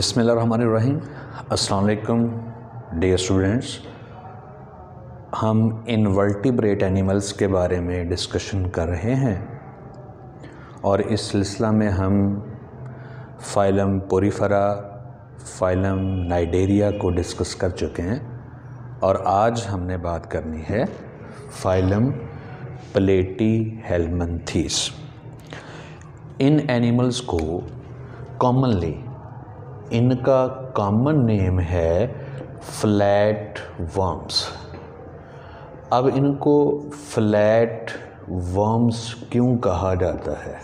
बिसमीम अस्सलाम dear students हम इनवर्टिब्रेट एनिमल्स के बारे में डिस्कशन कर रहे हैं और इस सिलसिला में हम फाइलम पोरीफरा फाइलम नाइडेरिया को डिस्कस कर चुके हैं और आज हमने बात करनी है फाइलम प्लेटी हेलमंथीस इन एनिमल्स को कॉमनली इनका कॉमन नेम है फ्लैट वर्म्स अब इनको फ्लैट वर्म्स क्यों कहा जाता है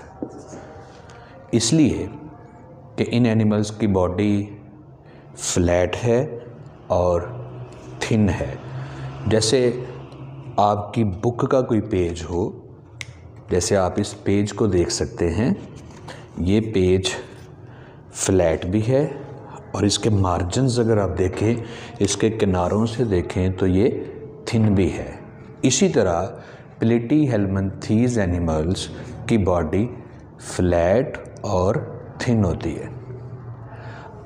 इसलिए कि इन एनिमल्स की बॉडी फ्लैट है और थिन है जैसे आपकी बुक का कोई पेज हो जैसे आप इस पेज को देख सकते हैं ये पेज फ्लैट भी है और इसके मार्जिन अगर आप देखें इसके किनारों से देखें तो ये थिन भी है इसी तरह प्लेटी हेलमथीज एनिमल्स की बॉडी फ्लैट और थिन होती है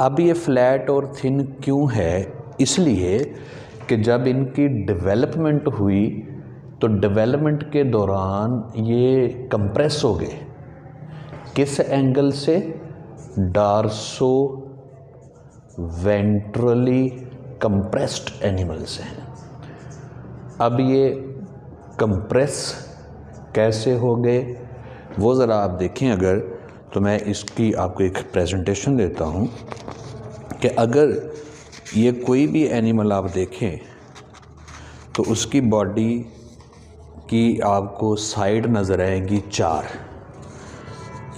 अब ये फ्लैट और थिन क्यों है इसलिए कि जब इनकी डेवलपमेंट हुई तो डेवलपमेंट के दौरान ये कंप्रेस हो गए किस एंगल से डार्सो वेंट्रली कंप्रेस्ड एनिमल्स हैं अब ये कंप्रेस कैसे हो गए वो ज़रा आप देखें अगर तो मैं इसकी आपको एक प्रेजेंटेशन देता हूँ कि अगर ये कोई भी एनिमल आप देखें तो उसकी बॉडी की आपको साइड नज़र आएगी चार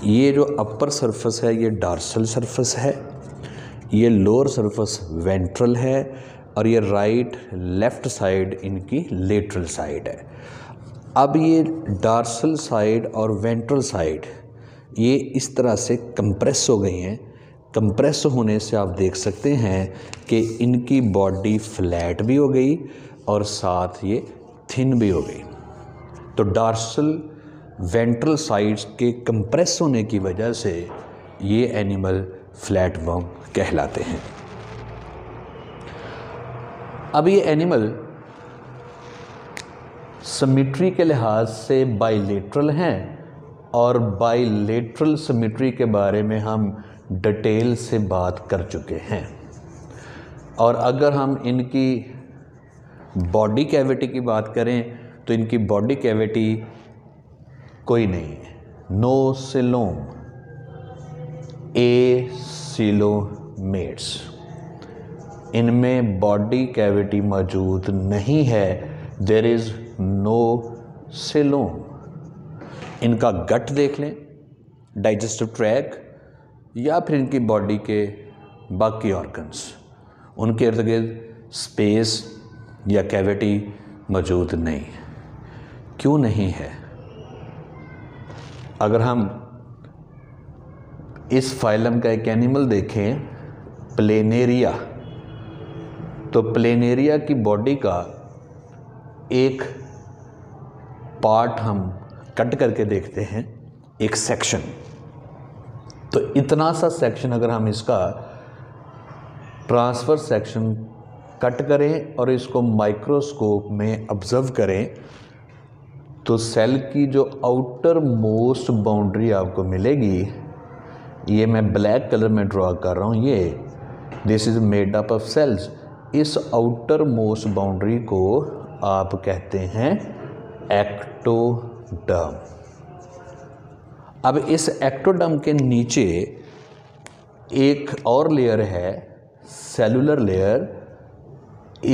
ये जो अपर सरफेस है ये डार्सल सरफेस है ये लोअर सरफेस वेंट्रल है और ये राइट लेफ़्ट साइड इनकी लेटरल साइड है अब ये डार्सल साइड और वेंट्रल साइड ये इस तरह से कंप्रेस हो गई हैं कंप्रेस होने से आप देख सकते हैं कि इनकी बॉडी फ्लैट भी हो गई और साथ ये थिन भी हो गई तो डार्सल वेंट्रल साइड्स के कंप्रेस होने की वजह से ये एनिमल फ्लैट वर्म कहलाते हैं अब ये एनिमल समिट्री के लिहाज से बाइलेट्रल हैं और बाइलेट्रल समिट्री के बारे में हम डिटेल से बात कर चुके हैं और अगर हम इनकी बॉडी कैविटी की बात करें तो इनकी बॉडी कैविटी कोई नहीं नो सिलोम ए सिलोमेट्स इनमें बॉडी कैविटी मौजूद नहीं है देर इज़ नो सिलोम इनका गट देख लें डाइजेस्टिव ट्रैक या फिर इनकी बॉडी के बाकी ऑर्गन्स उनके इर्द गिर्द स्पेस या कैविटी मौजूद नहीं क्यों नहीं है अगर हम इस फाइलम का एक एनिमल देखें प्लेनेरिया तो प्लेनेरिया की बॉडी का एक पार्ट हम कट करके देखते हैं एक सेक्शन तो इतना सा सेक्शन अगर हम इसका ट्रांसफ़र सेक्शन कट करें और इसको माइक्रोस्कोप में ऑब्ज़र्व करें तो सेल की जो आउटर मोस्ट बाउंड्री आपको मिलेगी ये मैं ब्लैक कलर में ड्रॉ कर रहा हूँ ये this is made up of cells इस आउटर मोस्ट बाउंड्री को आप कहते हैं एक्टोडर्म अब इस एक्टोडर्म के नीचे एक और लेयर है सेलुलर लेयर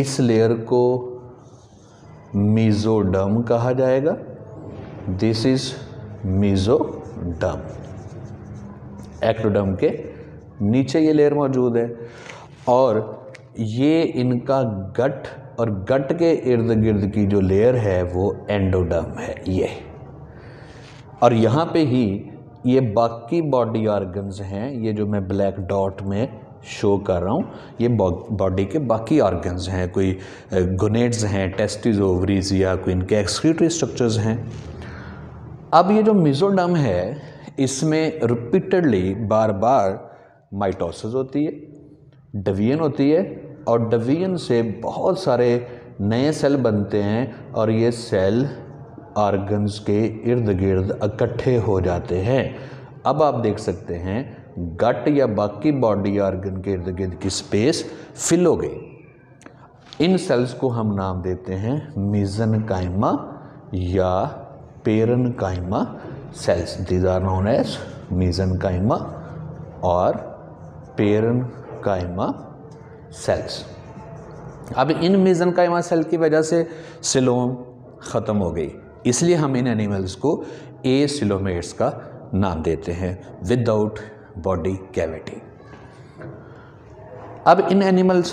इस लेयर को मीज़ोडम कहा जाएगा दिस इज मीज़ोडम एक्टोडम के नीचे ये लेयर मौजूद है और ये इनका गट और गट के इर्द गिर्द की जो लेयर है वो एंडोडम है ये और यहाँ पे ही ये बाकी बॉडी ऑर्गन्स हैं ये जो मैं ब्लैक डॉट में शो कर रहा हूँ ये बॉडी के बाकी ऑर्गन्स हैं कोई गोनेट्स हैं टेस्टिस ओवरीज या कोई इनके एक्सक्रीटरी स्ट्रक्चर्स हैं अब ये जो मिजोडम है इसमें रिपीटेडली बार बार माइटोसिस होती है डवियन होती है और डवियन से बहुत सारे नए सेल बनते हैं और ये सेल ऑर्गन्स के इर्द गिर्द इकट्ठे हो जाते हैं अब आप देख सकते हैं गट या बाकी बॉडी ऑर्गन के इर्द गिर्द की स्पेस फिल हो गई इन सेल्स को हम नाम देते हैं मिजन कायमा या parenchyma cells these are known as mesenchyma और पेरन कायमा सेल्स अब इन मिजन कायमा सेल की वजह से सिलोम ख़त्म हो गई इसलिए हम इन एनिमल्स को ए सिलोमेट्स का नाम देते हैं विदाउट बॉडी कैविटी अब इन एनिमल्स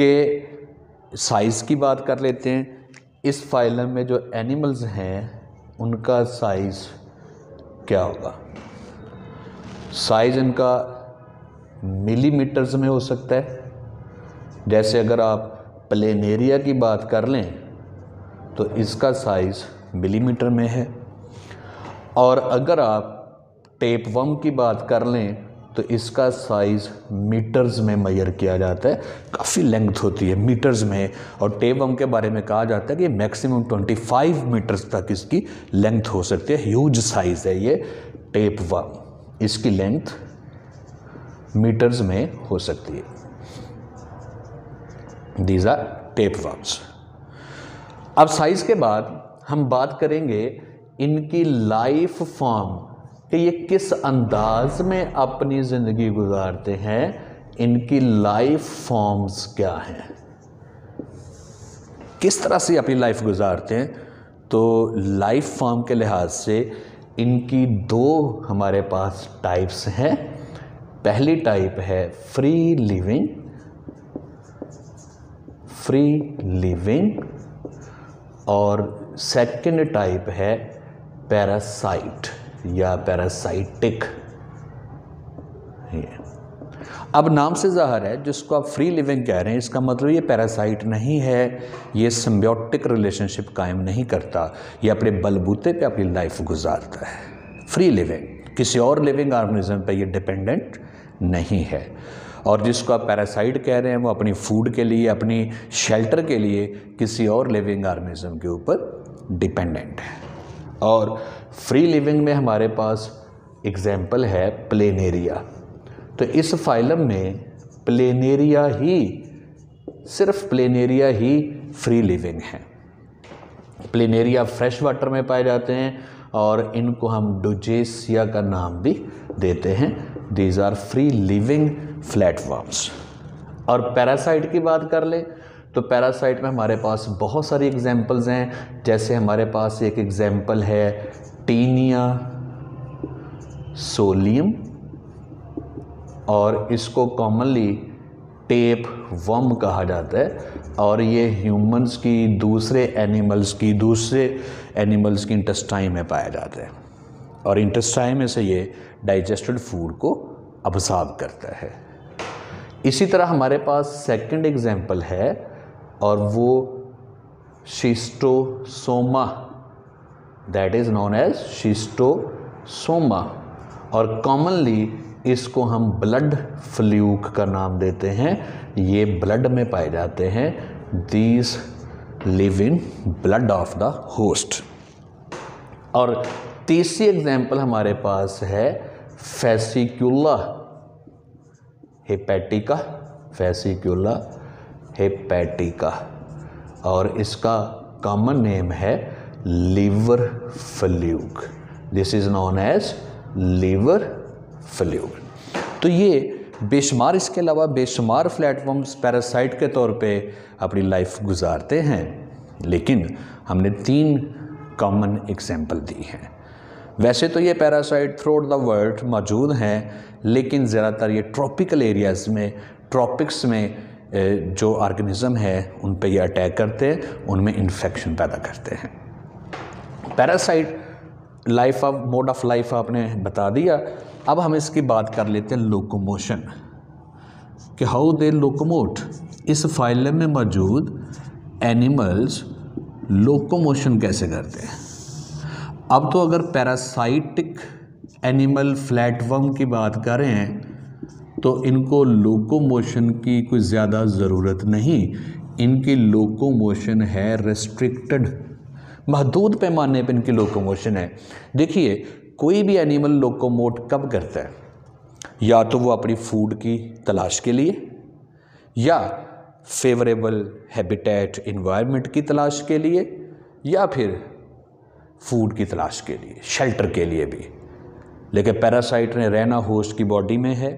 के साइज़ की बात कर लेते हैं इस फाइलम में जो एनिमल्स हैं उनका साइज़ क्या होगा साइज़ इनका मिलीमीटर्स में हो सकता है जैसे अगर आप प्लेन एरिया की बात कर लें तो इसका साइज़ मिलीमीटर में है और अगर आप टेप वम की बात कर लें तो इसका साइज़ मीटर्स में मैयर किया जाता है काफ़ी लेंथ होती है मीटर्स में और टेप वम के बारे में कहा जाता है कि मैक्सिमम 25 मीटर्स तक इसकी लेंथ हो सकती है ह्यूज साइज़ है ये टेप वम इसकी लेंथ मीटर्स में हो सकती है दीज आर वम्स अब साइज़ के बाद हम बात करेंगे इनकी लाइफ फॉर्म कि ये किस अंदाज में अपनी ज़िंदगी गुजारते हैं इनकी लाइफ फॉर्म्स क्या हैं किस तरह से अपनी लाइफ गुजारते हैं तो लाइफ फॉर्म के लिहाज से इनकी दो हमारे पास टाइप्स हैं पहली टाइप है फ्री लिविंग फ्री लिविंग और सेकंड टाइप है पैरासाइट या पैरासाइटिक अब नाम से ज़ाहर है जिसको आप फ्री लिविंग कह रहे हैं इसका मतलब ये पैरासाइट नहीं है ये सिम्बियोटिक रिलेशनशिप कायम नहीं करता ये अपने बलबूते पे अपनी लाइफ गुजारता है फ्री लिविंग किसी और लिविंग ऑर्गेनिज्म पे ये डिपेंडेंट नहीं है और जिसको आप पैरासाइट कह रहे हैं वो अपनी फूड के लिए अपनी शेल्टर के लिए किसी और लिविंग ऑर्गेनिज्म के ऊपर डिपेंडेंट है और फ्री लिविंग में हमारे पास एग्जाम्पल है प्लेनेरिया तो इस फाइलम में प्लेनेरिया ही सिर्फ प्लेनेरिया ही फ्री लिविंग है प्लेनेरिया फ्रेश वाटर में पाए जाते हैं और इनको हम डुजेसिया का नाम भी देते हैं these are free living flat worms और पैरासाइट की बात कर लें तो पैरासाइट में हमारे पास बहुत सारी एग्जाम्पल्स हैं जैसे हमारे पास एक एग्ज़ाम्पल है टीनिया सोलियम और इसको कॉमनली टेप वम कहा जाता है और ये ह्यूमंस की दूसरे एनिमल्स की दूसरे एनिमल्स की इंटेस्टाइन में पाया जाता है और इंटेस्टाइन में से ये डाइजेस्टेड फूड को अब्सार्ब करता है इसी तरह हमारे पास सेकंड एग्जांपल है और वो Schistosoma that is known as Schistosoma और कॉमनली इसको हम ब्लड फ्लूक का नाम देते हैं ये ब्लड में पाए जाते हैं these live in blood of the host और तीसरी एग्जाम्पल हमारे पास है फैसिक्यूला हेपैटिका फैसिक्यूला हेपैटिका और इसका कॉमन नेम है liver fluke this is known as liver fluke तो ये बेशुमार इसके अलावा बेशुमार प्लेटफॉर्म्स पैरासाइट के तौर पे अपनी लाइफ गुजारते हैं लेकिन हमने तीन कॉमन एग्जाम्पल दी हैं वैसे तो ये पैरासाइट थ्रोट द वर्ल्ड मौजूद हैं लेकिन ज़्यादातर ये ट्रॉपिकल एरियाज़ में ट्रॉपिक्स में जो आर्गेनिज़म है उन पे ये अटैक करते हैं उनमें इन्फेक्शन पैदा करते हैं parasite life of mode of life आपने बता दिया अब हम इसकी बात कर लेते हैं लोकोमोशन कि हाउ दे लोकोमोट इस फाइलम में मौजूद एनिमल्स लोकोमोशन कैसे करते हैं अब तो अगर पैरासाइटिक एनिमल फ्लैटवर्म की बात करें तो इनको लोकोमोशन की कोई ज़्यादा ज़रूरत नहीं इनकी लोकोमोशन है रेस्ट्रिक्टेड महदूद पैमाने पर इनकी लोकोमोशन है देखिए कोई भी एनिमल लोकोमोट कब करता है या तो वो अपनी फूड की तलाश के लिए या फेवरेबल हैबिटेट इन्वायरमेंट की तलाश के लिए या फिर फूड की तलाश के लिए शेल्टर के लिए भी लेकिन पैरासाइट ने रहना होस्ट की बॉडी में है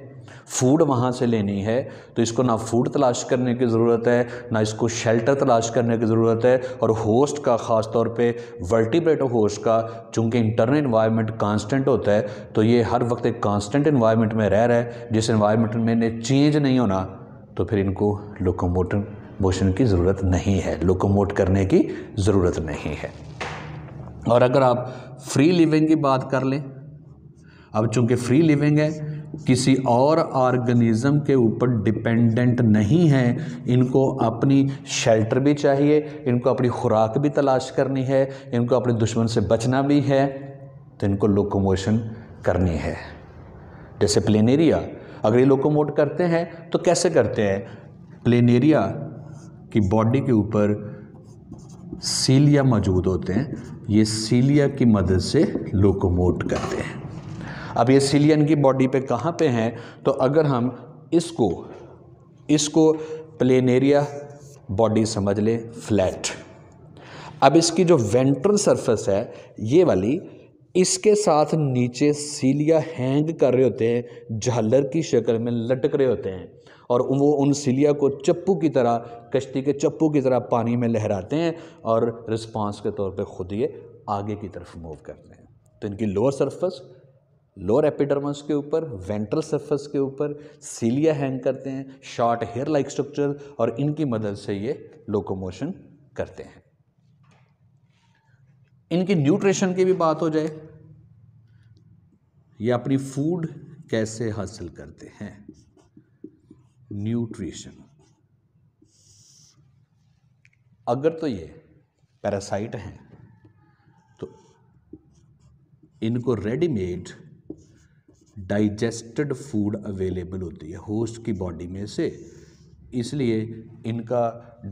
फूड वहाँ से लेनी है तो इसको ना फूड तलाश करने की ज़रूरत है ना इसको शेल्टर तलाश करने की ज़रूरत है और होस्ट का ख़ास तौर पे वर्टिब्रेट होस्ट का चूँकि इंटरनल इन्वायरमेंट कांस्टेंट होता है तो ये हर वक्त एक कांस्टेंट इन्वायरमेंट में रह रहा है जिस इन्वायरमेंट में इन्हें चेंज नहीं होना तो फिर इनको लोकोमोट मोशन की ज़रूरत नहीं है लोकोमोट करने की ज़रूरत नहीं है और अगर आप फ्री लिविंग की बात कर लें अब चूँकि फ्री लिविंग है किसी और ऑर्गेनिज़म के ऊपर डिपेंडेंट नहीं हैं इनको अपनी शेल्टर भी चाहिए इनको अपनी खुराक भी तलाश करनी है इनको अपने दुश्मन से बचना भी है तो इनको लोकोमोशन करनी है जैसे प्लेनेरिया अगर ये लोकोमोट करते हैं तो कैसे करते हैं प्लेनेरिया की बॉडी के ऊपर सीलिया मौजूद होते हैं ये सीलिया की मदद से लोकोमोट करते हैं अब ये सिलियन की बॉडी पे कहाँ पे हैं तो अगर हम इसको इसको प्लेन एरिया बॉडी समझ लें फ्लैट अब इसकी जो वेंट्रल सरफेस है ये वाली इसके साथ नीचे सीलिया हैंग कर रहे होते हैं झालर की शक्ल में लटक रहे होते हैं और वो उन सीलिया को चप्पू की तरह कश्ती के चप्पू की तरह पानी में लहराते हैं और रिस्पांस के तौर पे खुद ये आगे की तरफ मूव करते हैं तो इनकी लोअर सरफेस लोअर एपिडर्मस के ऊपर वेंट्रल सर्फस के ऊपर सीलिया हैंग करते हैं शॉर्ट हेयर लाइक स्ट्रक्चर और इनकी मदद से ये लोकोमोशन करते हैं इनकी न्यूट्रिशन की भी बात हो जाए ये अपनी फूड कैसे हासिल करते हैं न्यूट्रिशन अगर तो ये पैरासाइट हैं तो इनको रेडीमेड डाइजेस्टेड फूड अवेलेबल होती है होस्ट की बॉडी में से इसलिए इनका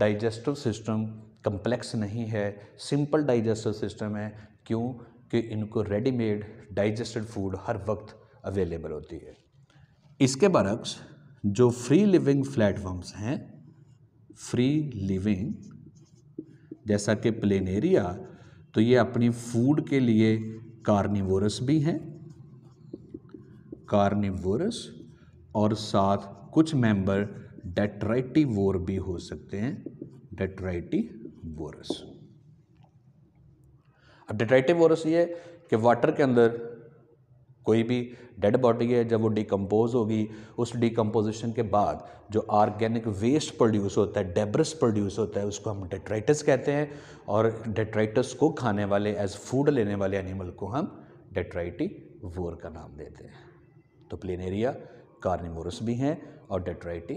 डाइजेस्टिव सिस्टम कम्प्लेक्स नहीं है सिंपल डाइजेस्टिव सिस्टम है क्यों कि इनको रेडीमेड डाइजेस्टेड फूड हर वक्त अवेलेबल होती है इसके बरक्स जो फ्री लिविंग फ्लैटफॉर्म्स हैं फ्री लिविंग जैसा कि प्लेन एरिया तो ये अपनी फूड के लिए कार्निवोरस भी हैं कार्निवोरस और साथ कुछ मेंबर वोर भी हो सकते हैं वोरस अब वोरस ये कि वाटर के अंदर कोई भी डेड बॉडी है जब वो डिकम्पोज होगी उस डिकम्पोजिशन के बाद जो ऑर्गेनिक वेस्ट प्रोड्यूस होता है डेब्रस प्रोड्यूस होता है उसको हम डेट्राइटस कहते हैं और डेट्राइटस को खाने वाले एज फूड लेने वाले एनिमल को हम डेट्राइटी वोर का नाम देते हैं तो प्लेनेरिया कार्निमोरस भी हैं और डेट्राइटी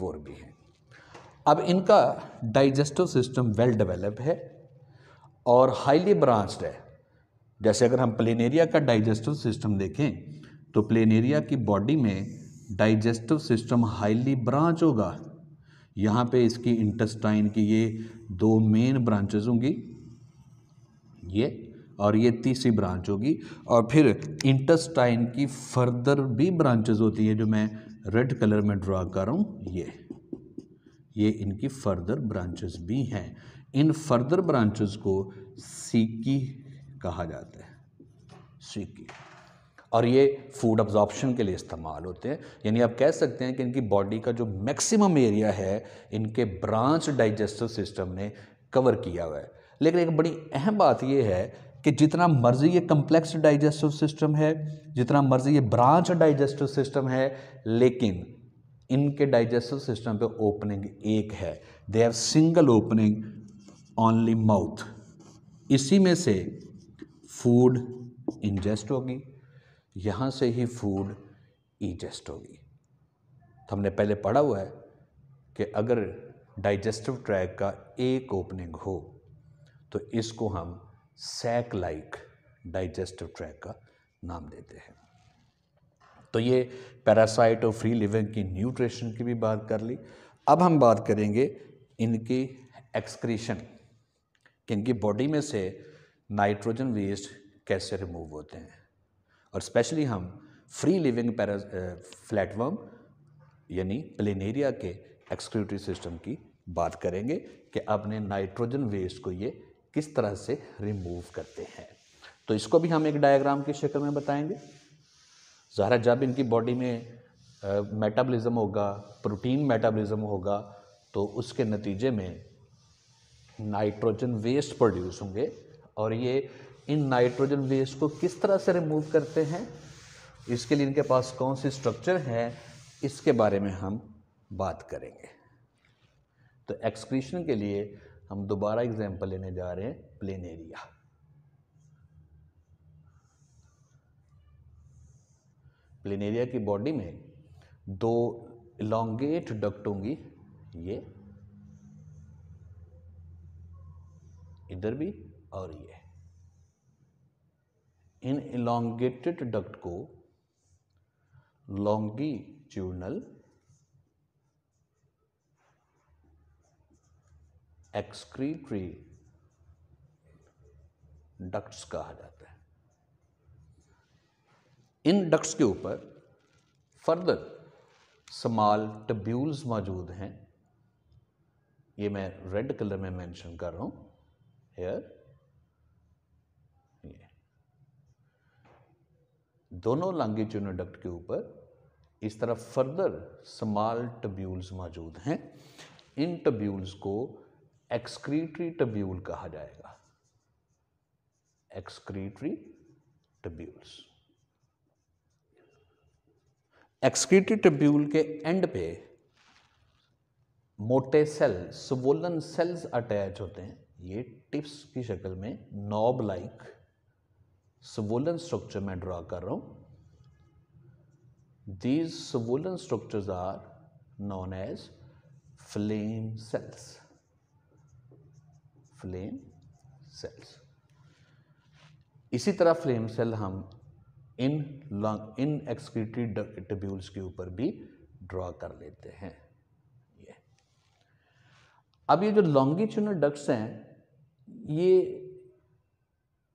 वोर भी हैं अब इनका डाइजेस्टिव सिस्टम वेल डेवलप है और हाईली ब्रांच्ड है जैसे अगर हम प्लेनेरिया का डाइजेस्टिव सिस्टम देखें तो प्लेनेरिया की बॉडी में डाइजेस्टिव सिस्टम हाईली ब्रांच होगा यहाँ पे इसकी इंटेस्टाइन की ये दो मेन ब्रांचेस होंगी ये और ये तीसरी ब्रांच होगी और फिर इंटस्टाइन की फर्दर भी ब्रांचेज होती है जो मैं रेड कलर में ड्रा कर रहा हूँ ये ये इनकी फर्दर ब्रांचेज भी हैं इन फर्दर ब्रांचेज को सीकी कहा जाता है सीकी और ये फूड अब्जॉर्प्शन के लिए इस्तेमाल होते हैं यानी आप कह सकते हैं कि इनकी बॉडी का जो मैक्सिमम एरिया है इनके ब्रांच डाइजेस्टिव सिस्टम ने कवर किया हुआ है लेकिन एक बड़ी अहम बात यह है कि जितना मर्जी ये कम्प्लेक्स डाइजेस्टिव सिस्टम है जितना मर्जी ये ब्रांच डाइजेस्टिव सिस्टम है लेकिन इनके डाइजेस्टिव सिस्टम पे ओपनिंग एक है they have single opening only mouth इसी में से फूड इंजेस्ट होगी यहाँ से ही फूड ईजेस्ट होगी तो हमने पहले पढ़ा हुआ है कि अगर डाइजेस्टिव ट्रैक का एक ओपनिंग हो तो इसको हम सैक लाइक डाइजेस्टिव ट्रैक का नाम देते हैं तो ये पैरासाइट और फ्री लिविंग की न्यूट्रिशन की भी बात कर ली अब हम बात करेंगे इनकी एक्सक्रीशन कि इनकी बॉडी में से नाइट्रोजन वेस्ट कैसे रिमूव होते हैं और स्पेशली हम फ्री लिविंग पैरा फ्लैटवर्म यानी प्लेनेरिया के एक्सक्रीटरी सिस्टम की बात करेंगे कि अपने नाइट्रोजन वेस्ट को ये किस तरह से रिमूव करते हैं तो इसको भी हम एक डायग्राम की शक्ल में बताएंगे ज़ाहिर जब इनकी बॉडी में मेटाबॉलिज्म होगा प्रोटीन मेटाबॉलिज्म होगा तो उसके नतीजे में नाइट्रोजन वेस्ट प्रोड्यूस होंगे और ये इन नाइट्रोजन वेस्ट को किस तरह से रिमूव करते हैं इसके लिए इनके पास कौन सी स्ट्रक्चर है इसके बारे में हम बात करेंगे तो एक्सक्रीशन के लिए हम दोबारा एग्जाम्पल लेने जा रहे हैं प्लेन एरिया प्लेन एरिया की बॉडी में दो इलांगेट डक्ट होंगी ये इधर भी और ये इन इलांगेटेड डक्ट को लॉन्गी ट्यूनल एक्सक्रीटरी डक्ट्स कहा जाता है इन डक्ट्स के ऊपर फर्दर समाल टब्यूल्स मौजूद हैं ये मैं रेड कलर में मेंशन कर रहा हूं हेयर दोनों चुनो डक्ट के ऊपर इस तरह फर्दर समाल टब्यूल्स मौजूद हैं इन टब्यूल्स को एक्सक्रीटरी टब्यूल कहा जाएगा एक्सक्रीटरी टब्यूल्स एक्सक्रीटरी टब्यूल के एंड पे मोटे सेल सुबोलन सेल्स अटैच होते हैं ये टिप्स की शक्ल में नॉब लाइक सुबोलन स्ट्रक्चर में ड्रॉ कर रहा हूं these swollen structures are known as flame cells flame cells इसी तरह फ्लेम सेल हम इन लॉन्ग इन एक्सक्रीटरी टिब्यूल्स के ऊपर भी ड्रॉ कर लेते हैं ये अब ये जो लॉन्गिट्यूनल डक्ट्स हैं ये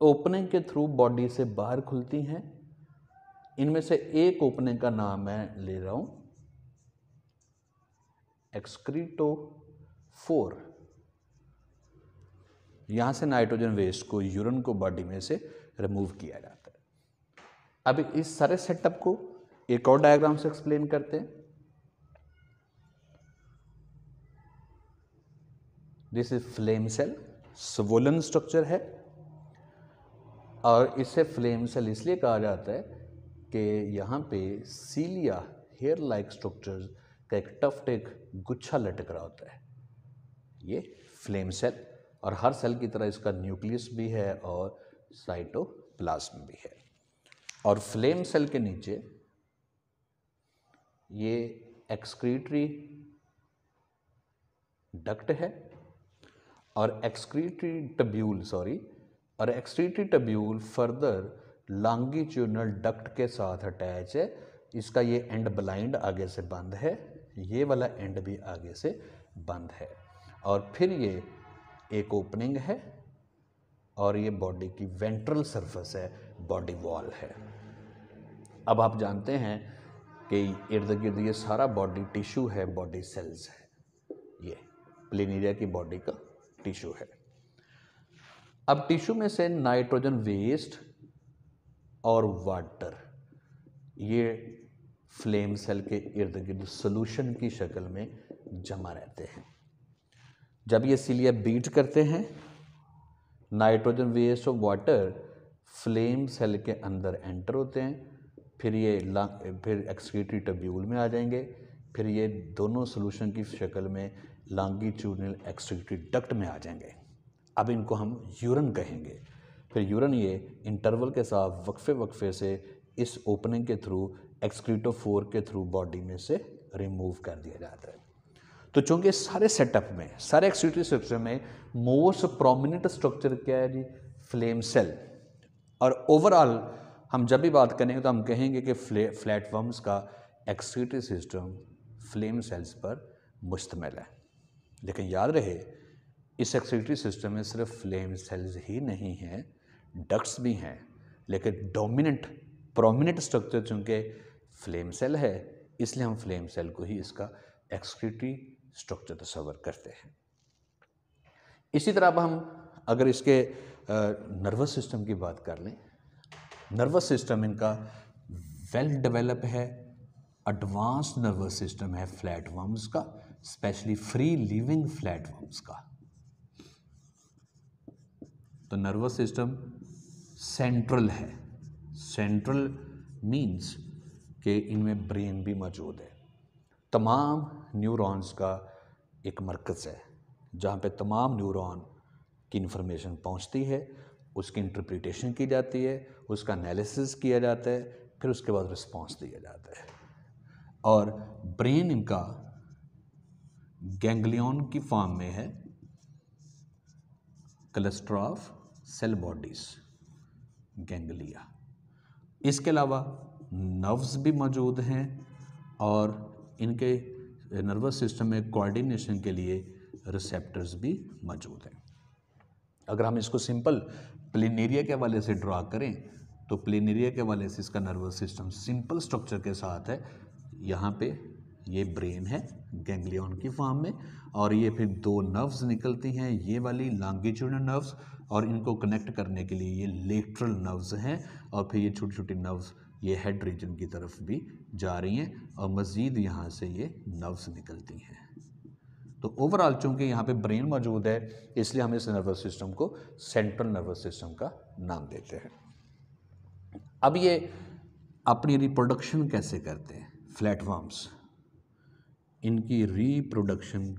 ओपनिंग के थ्रू बॉडी से बाहर खुलती हैं इनमें से एक ओपनिंग का नाम मैं ले रहा हूं एक्सक्रीटो फोर यहाँ से नाइट्रोजन वेस्ट को यूरन को बॉडी में से रिमूव किया जाता है अब इस सारे सेटअप को एक और डायग्राम से एक्सप्लेन करते हैं this is flame cell swollen structure है और इसे फ्लेम सेल इसलिए कहा जाता है कि यहाँ पे सीलिया हेयर लाइक स्ट्रक्चर्स का एक टफ्ट एक गुच्छा लटक रहा होता है ये फ्लेम सेल और हर सेल की तरह इसका न्यूक्लियस भी है और साइटोप्लाज्म भी है और फ्लेम सेल के नीचे ये एक्सक्रीटरी डक्ट है और एक्सक्रीटरी टब्यूल सॉरी और excretory tubule further longitudinal duct के साथ अटैच है इसका ये एंड ब्लाइंड आगे से बंद है ये वाला एंड भी आगे से बंद है और फिर ये एक ओपनिंग है और ये बॉडी की वेंट्रल सरफेस है बॉडी वॉल है अब आप जानते हैं कि इर्द गिर्द ये सारा बॉडी टिश्यू है बॉडी सेल्स है ये प्लेनेरिया की बॉडी का टिश्यू है अब टिश्यू में से नाइट्रोजन वेस्ट और वाटर ये फ्लेम सेल के इर्द गिर्द सोल्यूशन की शक्ल में जमा रहते हैं जब ये सिलिया बीट करते हैं nitrogen waste of water flame cell के अंदर एंटर होते हैं फिर ये फिर एक्सक्रीटरी टब्यूल में आ जाएंगे फिर ये दोनों सोल्यूशन की शक्ल में लांगी लॉन्गिट्यूडनल एक्सक्रीटरी डक्ट में आ जाएंगे अब इनको हम यूरन कहेंगे फिर यूरन ये इंटरवल के साथ वक्फे वक्फे से इस ओपनिंग के थ्रू एक्सक्रीटो फोर के थ्रू बॉडी में से रिमूव कर दिया जाता है तो चूंकि सारे सेटअप में सारे एक्सिटी स्ट्रक्चर में मोस्ट प्रोमिनेंट स्ट्रक्चर क्या है जी फ्लेम सेल और ओवरऑल हम जब भी बात करेंगे तो हम कहेंगे कि प्लेटफॉर्म्स का एक्सिटी सिस्टम फ्लेम सेल्स पर मुश्तम है लेकिन याद रहे इस एक्सिटी सिस्टम में सिर्फ फ्लेम सेल्स ही नहीं हैं डक्ट्स भी हैं लेकिन डोमिनेंट प्रोमिनेंट स्ट्रक्चर चूँकि फ्लेम सेल है इसलिए हम फ्लेम सेल को ही इसका एक्सक्रीटी स्ट्रक्चर तस्वर करते हैं इसी तरह अब हम अगर इसके नर्वस सिस्टम की बात कर लें नर्वस सिस्टम इनका वेल डेवलप है एडवांस नर्वस सिस्टम है फ्लैट वर्म्स का specially free living flat worms का तो नर्वस सिस्टम सेंट्रल है सेंट्रल मींस के इनमें ब्रेन भी मौजूद है तमाम न्यूरॉन्स का एक मरकज़ है जहाँ पे तमाम न्यूरॉन की इंफॉर्मेशन पहुँचती है उसकी इंटरप्रिटेशन की जाती है उसका एनालिसिस किया जाता है फिर उसके बाद रिस्पॉन्स दिया जाता है और ब्रेन इनका गैंग्लियन की फॉर्म में है cluster of cell bodies ganglia इसके अलावा नर्व्स भी मौजूद हैं और इनके नर्वस सिस्टम में कोऑर्डिनेशन के लिए रिसेप्टर्स भी मौजूद हैं अगर हम इसको सिंपल प्लेनेरिया के हवाले से ड्रा करें तो प्लेनेरिया के हवाले से इसका नर्वस सिस्टम सिंपल स्ट्रक्चर के साथ है यहाँ पे ये ब्रेन है गैंग्लियन की फॉर्म में और ये फिर दो नर्व्स निकलती हैं ये वाली लॉन्गिट्यूडल नर्व्स और इनको कनेक्ट करने के लिए ये लेटरल नर्व्स हैं और फिर ये छोटी छोटी नर्व्स ये हेड रीजन की तरफ भी जा रही हैं और मज़ीद यहाँ से ये नर्व्स निकलती हैं तो ओवरऑल चूँकि यहाँ पे ब्रेन मौजूद है इसलिए हम इस नर्वस सिस्टम को सेंट्रल नर्वस सिस्टम का नाम देते हैं अब ये अपनी रिप्रोडक्शन कैसे करते हैं फ्लैटफॉर्म्स इनकी रिप्रोडक्शन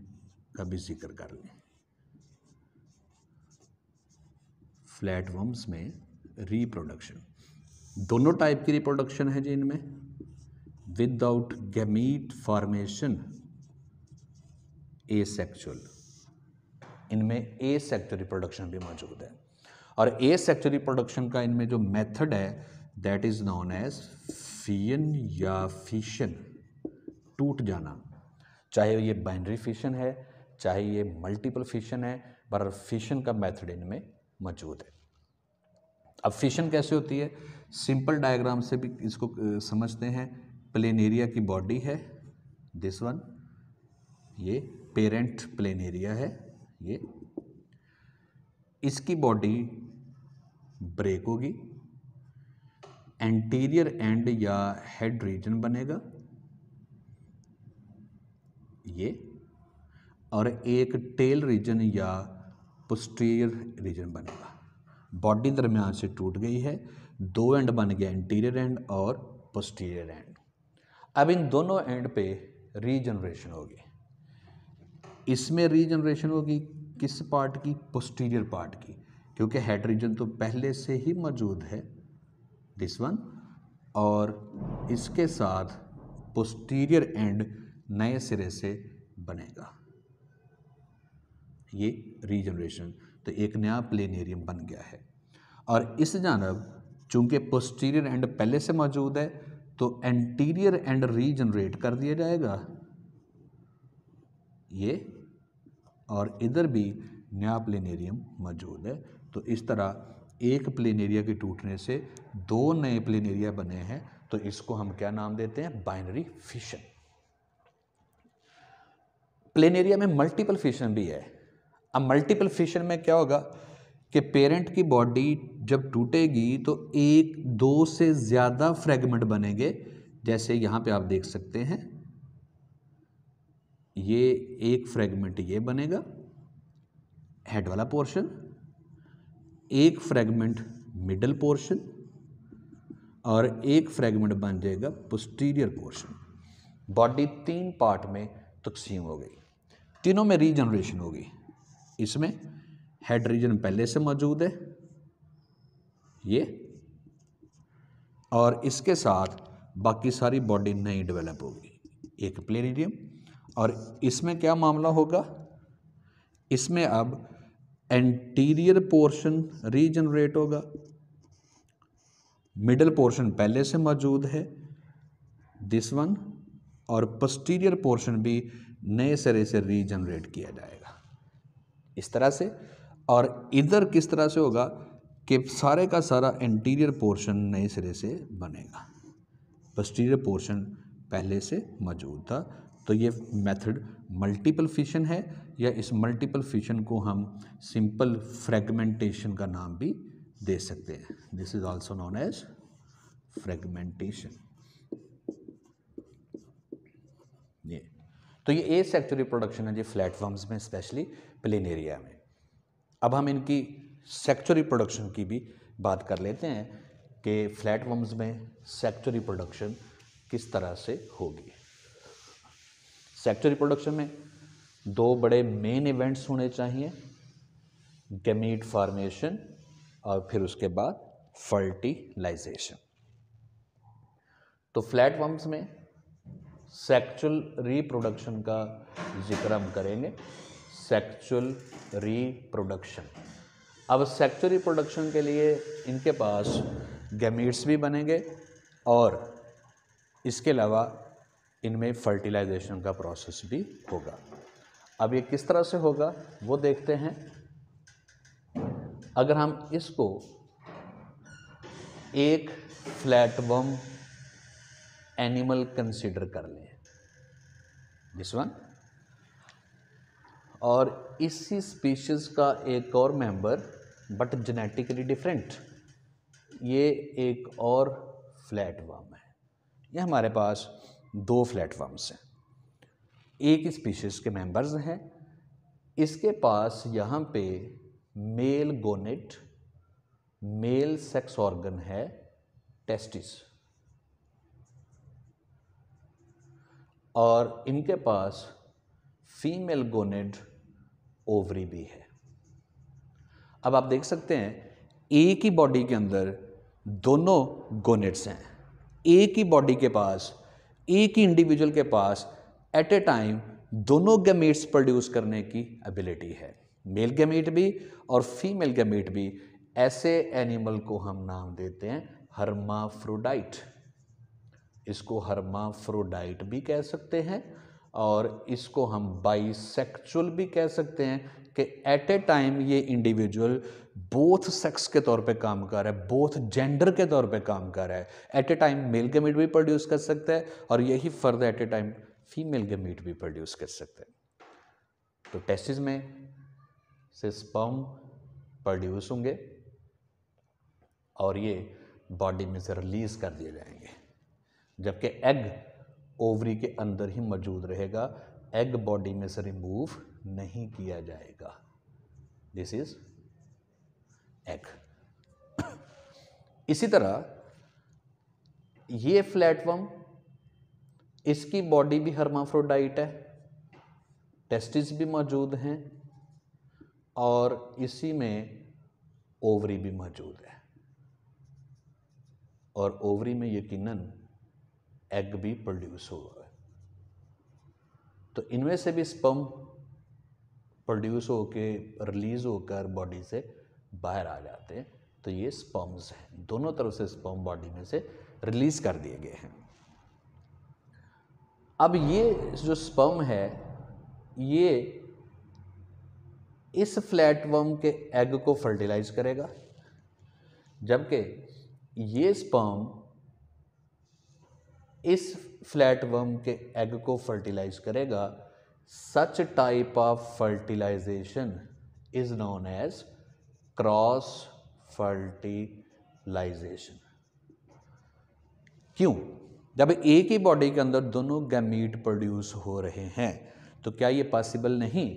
का भी जिक्र कर लें फ्लैटवर्म्स में रिप्रोडक्शन दोनों टाइप की रिप्रोडक्शन है जी इनमें without gamete formation asexual इनमें ए सेक्चुअल रिप्रोडक्शन भी मौजूद है और ए सेक्चुअल रिप्रोडक्शन का इनमें जो मेथड है दैट इज नोन एज फीन या फिशन टूट जाना चाहे ये बाइनरी फिशन है चाहे ये मल्टीपल फिशन है पर फिशन का मेथड इनमें मौजूद है अब फिशन कैसे होती है सिंपल डायग्राम से भी इसको समझते हैं प्लेन एरिया की बॉडी है दिस वन ये पेरेंट प्लेन एरिया है ये इसकी बॉडी ब्रेक होगी एंटीरियर एंड या हेड रीजन बनेगा ये और एक टेल रीजन या पोस्टीरियर रीजन बनेगा बॉडी दरमियान से टूट गई है दो एंड बन गया इंटीरियर एंड और पोस्टीरियर एंड अब इन दोनों एंड पे रीजनरेशन होगी इसमें रीजनरेशन होगी किस पार्ट की पोस्टीरियर पार्ट की क्योंकि हेड रीजन तो पहले से ही मौजूद है दिस वन और इसके साथ पोस्टीरियर एंड नए सिरे से बनेगा ये रीजनरेशन तो एक नया प्लेनेरियम बन गया है और इस जानब चूंकि पोस्टीरियर एंड पहले से मौजूद है तो एंटीरियर एंड रीजनरेट कर दिया जाएगा ये और इधर भी नया प्लेन एरियम मौजूद है तो इस तरह एक प्लेन एरिया के टूटने से दो नए प्लेन एरिया बने हैं तो इसको हम क्या नाम देते हैं बाइनरी फिशन प्लेन एरिया में मल्टीपल फिशन भी है अब मल्टीपल फिशन में क्या होगा कि पेरेंट की बॉडी जब टूटेगी तो एक दो से ज़्यादा फ्रेगमेंट बनेंगे जैसे यहाँ पे आप देख सकते हैं ये एक फ्रेगमेंट ये बनेगा हेड वाला पोर्शन एक फ्रेगमेंट मिडल पोर्शन और एक फ्रेगमेंट बन जाएगा पोस्टीरियर पोर्शन बॉडी तीन पार्ट में तकसीम हो गई तीनों में रीजनरेशन होगी इसमें हेड रीजन पहले से मौजूद है ये और इसके साथ बाकी सारी बॉडी नहीं डेवलप होगी एक प्लेनिडियम और इसमें क्या मामला होगा इसमें अब एंटीरियर पोर्शन रीजनरेट होगा मिडल पोर्शन पहले से मौजूद है दिस वन और पस्टीरियर पोर्शन भी नए सिरे से रीजनरेट किया जाएगा इस तरह से और इधर किस तरह से होगा कि सारे का सारा इंटीरियर पोर्शन नए सिरे से बनेगा पस्टीरियर पोर्शन पहले से मौजूद था तो ये मेथड मल्टीपल फिशन है या इस मल्टीपल फिशन को हम सिंपल फ्रेगमेंटेशन का नाम भी दे सकते हैं this is also known as fragmentation ये तो ये ए सेक्चुरी प्रोडक्शन है जी फ्लैटफॉर्म्स में स्पेशली प्लेन एरिया में अब हम इनकी सेक्चुरी प्रोडक्शन की भी बात कर लेते हैं कि फ्लैट वम्स में सेक्चुरी प्रोडक्शन किस तरह से होगी सेक्चुरी प्रोडक्शन में दो बड़े मेन इवेंट्स होने चाहिए गेमीट फॉर्मेशन और फिर उसके बाद फर्टिलाइजेशन तो फ्लैट वम्स में सेक्चुअल रिप्रोडक्शन का जिक्र हम करेंगे सेक्चुअल रिप्रोडक्शन अब सेक्चुअल रिप्रोडक्शन के लिए इनके पास गैमीट्स भी बनेंगे और इसके अलावा इनमें फर्टिलाइजेशन का प्रोसेस भी होगा अब ये किस तरह से होगा वो देखते हैं अगर हम इसको एक बम एनिमल कंसिडर कर लें दिस वन और इसी स्पीशीज़ का एक और मेंबर बट जेनेटिकली डिफरेंट ये एक और फ्लैट वर्म है ये हमारे पास दो फ्लैट वर्म्स हैं एक स्पीशीज़ के मेंबर्स हैं इसके पास यहाँ पे male gonad male sex organ है टेस्टिस और इनके पास फीमेल गोनेट ओवरी भी है अब आप देख सकते हैं एक ही बॉडी के अंदर दोनों गोनेट्स हैं एक ही बॉडी के पास एक ही इंडिविजुअल के पास एट ए टाइम दोनों गैमेट्स प्रोड्यूस करने की एबिलिटी है मेल गैमेट भी और फीमेल गैमेट भी ऐसे एनिमल को हम नाम देते हैं हर्माफ्रोडाइट इसको हर्माफ्रोडाइट भी कह सकते हैं और इसको हम बाइसेक्चुअल भी कह सकते हैं कि एट ए टाइम ये इंडिविजुअल बोथ सेक्स के तौर पे काम कर रहा है बोथ जेंडर के तौर पे काम कर रहा है एट ए टाइम मेल के मीट भी प्रोड्यूस कर सकता है और यही फर्द एट ए टाइम फीमेल के मीट भी प्रोड्यूस कर सकता है तो टेस्टिस में से स्पर्म प्रोड्यूस होंगे और ये बॉडी में से रिलीज कर दिए जाएंगे जबकि एग ओवरी के अंदर ही मौजूद रहेगा एग बॉडी में से रिमूव नहीं किया जाएगा दिस इज एग इसी तरह ये फ्लैटवर्म इसकी बॉडी भी हर्माफ्रोडाइट है टेस्टिस भी मौजूद हैं और इसी में ओवरी भी मौजूद है और ओवरी में यकीनन एग भी प्रोड्यूस होगा तो इनमें से भी स्पम प्रोड्यूस होके रिलीज़ होकर बॉडी से बाहर आ जाते हैं तो ये स्पम्स हैं दोनों तरफ से स्पम बॉडी में से रिलीज़ कर दिए गए हैं अब ये जो स्पम है ये इस फ्लैटवर्म के एग को फर्टिलाइज करेगा जबकि ये स्पम इस फ्लैट वर्म के एग को फर्टिलाइज करेगा such type of fertilization is known as cross fertilization क्यों जब एक ही बॉडी के अंदर दोनों गैमीट प्रोड्यूस हो रहे हैं तो क्या ये पॉसिबल नहीं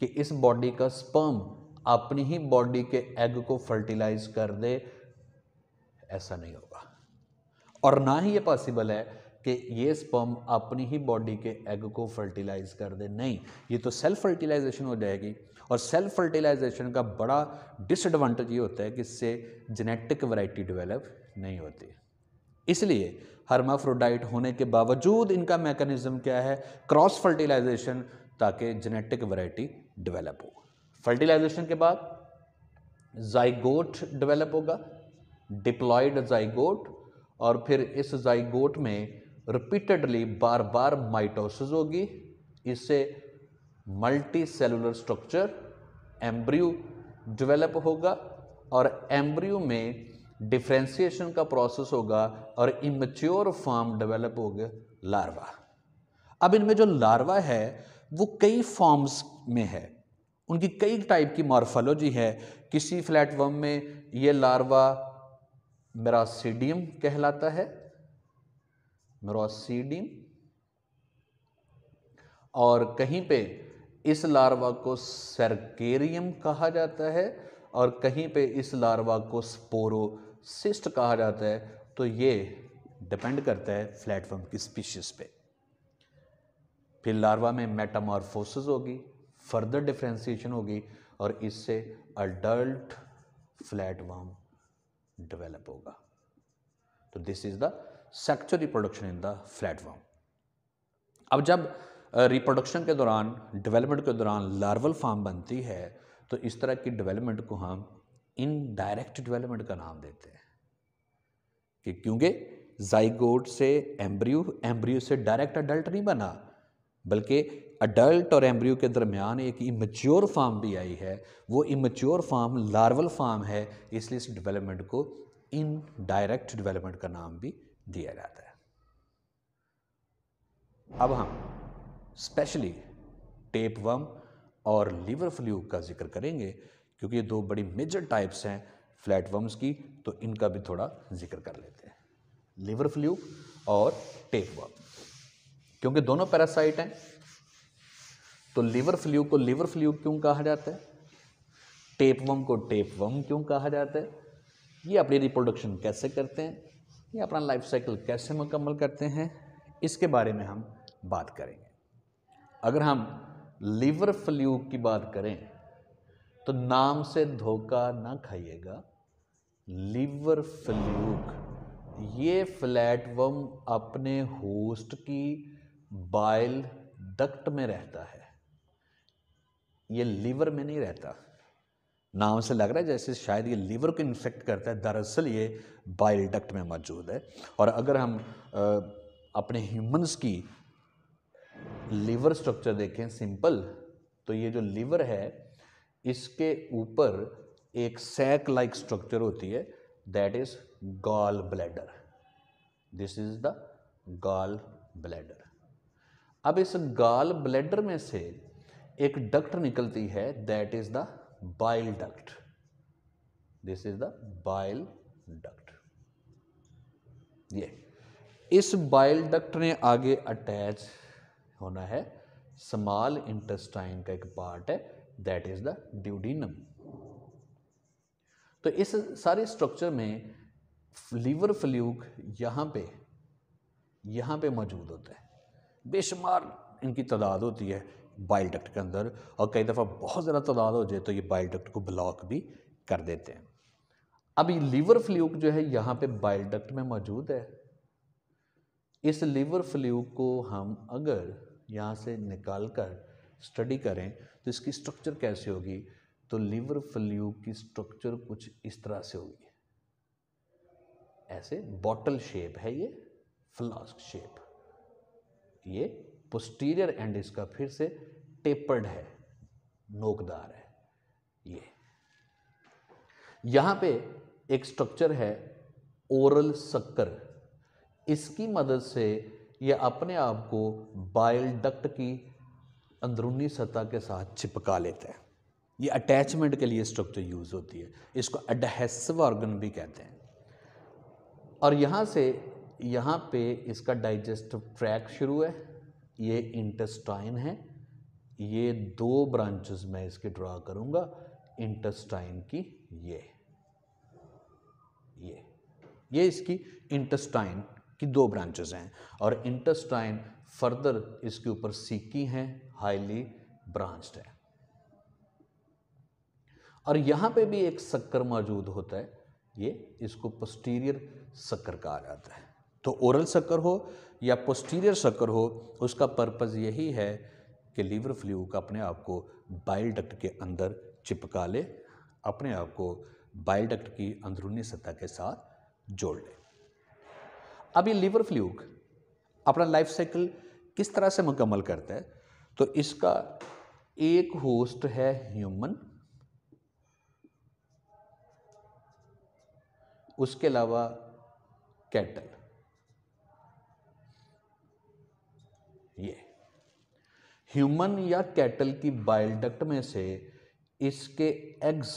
कि इस बॉडी का स्पर्म अपनी ही बॉडी के एग को फर्टिलाइज कर दे ऐसा नहीं होगा और ना ही ये पॉसिबल है कि ये स्पर्म अपनी ही बॉडी के एग को फर्टिलाइज कर दे नहीं ये तो सेल्फ फर्टिलाइजेशन हो जाएगी और सेल्फ फर्टिलाइजेशन का बड़ा डिसएडवांटेज ये होता है कि इससे जेनेटिक वैरायटी डेवलप नहीं होती इसलिए हर्माफ्रोडाइट होने के बावजूद इनका मैकेनिज्म क्या है क्रॉस फर्टिलाइजेशन ताकि जेनेटिक वैरायटी डेवलप हो फर्टिलाइजेशन के बाद जाइगोट डेवलप होगा डिप्लॉयड जाइगोट और फिर इस जाइगोट में रिपीटेडली बार बार माइटोसिस होगी इससे multi cellular structure embryo develop होगा और एम्ब्रियो में डिफ्रेंसीशन का प्रोसेस होगा और इमेच्योर फॉर्म डेवलप होगा लार्वा अब इनमें जो लार्वा है वो कई फॉर्म्स में है उनकी कई टाइप की मॉर्फोलॉजी है किसी फ्लैटफॉर्म में ये लार्वा मेरासीडियम कहलाता है मरोसीडिन और कहीं पे इस लार्वा को सरकेरियम कहा जाता है और कहीं पे इस लार्वा को स्पोरोसिस्ट कहा जाता है तो ये डिपेंड करता है फ्लैटफॉर्म की स्पीशीज़ पे फिर लार्वा में मेटामॉर्फोसिस होगी फर्दर डिफ्रेंसिएशन होगी और इससे अडल्ट फ्लैटवर्म डेवलप होगा तो this is the sexual reproduction in the flat अब जब रिप्रोडक्शन के दौरान डेवलपमेंट के दौरान लार्वल फार्म बनती है तो इस तरह की डेवलपमेंट को हम इनडायरेक्ट डेवलपमेंट का नाम देते हैं कि क्योंकि जाइगोड से एम्ब्रियो एम्ब्रियो से डायरेक्ट अडल्ट नहीं बना बल्कि अडल्ट और एम्ब्रियो के दरमियान एक इमेच्योर फार्म भी आई है वो इमेच्योर फार्म लार्वल फार्म है इसलिए इस डेवलपमेंट को इनडायरेक्ट डेवलपमेंट का नाम भी दिया जाता है अब हम स्पेशली टेप वम और लीवर फ्लू का जिक्र करेंगे क्योंकि ये दो बड़ी मेजर टाइप्स हैं फ्लैट वम्स की तो इनका भी थोड़ा जिक्र कर लेते हैं लीवर फ्लू और टेप वम क्योंकि दोनों पैरासाइट हैं तो लीवर फ्लू को लीवर फ्लू क्यों कहा जाता है टेप वम को टेप वम क्यों कहा जाता है ये अपनी रिप्रोडक्शन कैसे करते हैं या अपना लाइफ साइकिल कैसे मुकम्मल करते हैं इसके बारे में हम बात करेंगे अगर हम लीवर फ्लू की बात करें तो नाम से धोखा ना खाइएगा लीवर फ्लूक ये फ्लैटवर्म अपने होस्ट की बाइल डक्ट में रहता है ये लीवर में नहीं रहता नाम से लग रहा है जैसे शायद ये लीवर को इन्फेक्ट करता है दरअसल ये बाइल डक्ट में मौजूद है और अगर हम अपने ह्यूमंस की लीवर स्ट्रक्चर देखें सिंपल तो ये जो लीवर है इसके ऊपर एक सैक लाइक स्ट्रक्चर होती है that is gall bladder this is the gall bladder अब इस गॉल ब्लैडर में से एक डक्ट निकलती है that is the bile duct this is the bile duct ये इस बाइल डक्ट ने आगे अटैच होना है स्मॉल इंटेस्टाइन का एक पार्ट है दैट इज द ड्यूडीनम तो इस सारे स्ट्रक्चर में लीवर फ्ल्यूक यहाँ पे यहाँ पे मौजूद होता है बेशुमार इनकी तादाद होती है बाइल डक्ट के अंदर और कई दफ़ा बहुत ज़्यादा तादाद हो जाए तो ये बाइल डक्ट को ब्लॉक भी कर देते हैं अब ये लीवर फ्लूक जो है यहाँ पे बाइल डक्ट में मौजूद है इस लीवर फ्लूक को हम अगर यहाँ से निकाल कर स्टडी करें तो इसकी स्ट्रक्चर कैसे होगी तो लीवर फ्लूक की स्ट्रक्चर कुछ इस तरह से होगी ऐसे बॉटल शेप है ये फ्लास्क शेप ये पोस्टीरियर एंड इसका फिर से टेपर्ड है नोकदार है ये यहाँ पे एक स्ट्रक्चर है ओरल सक्कर इसकी मदद से यह अपने आप को बाइल डक्ट की अंदरूनी सतह के साथ चिपका लेते हैं ये अटैचमेंट के लिए स्ट्रक्चर यूज़ होती है इसको अडहेसिव ऑर्गन भी कहते हैं और यहाँ से यहाँ पे इसका डाइजेस्टिव ट्रैक शुरू है ये इंटेस्टाइन है ये दो ब्रांचेस मैं इसके ड्रा करूंगा इंटेस्टाइन की ये ये ये इसकी इंटेस्टाइन की दो ब्रांचेस हैं और इंटेस्टाइन फर्दर इसके ऊपर सीकी हैं हाईली ब्रांच्ड है और यहां पे भी एक शक्कर मौजूद होता है ये इसको पोस्टीरियर शक्कर कहा जाता है तो ओरल शक्कर हो या पोस्टीरियर शक्कर हो उसका पर्पज़ यही है कि लीवर का अपने आप को बाइल डक्ट के अंदर चिपका ले अपने आप को बाइल डक्ट की अंदरूनी सतह के साथ जोड़ ले अब ये लीवर फ्लूक अपना लाइफ साइकिल किस तरह से मुकम्मल करता है तो इसका एक होस्ट है ह्यूमन उसके अलावा कैटल ह्यूमन या कैटल की बाइल डक्ट में से इसके एग्स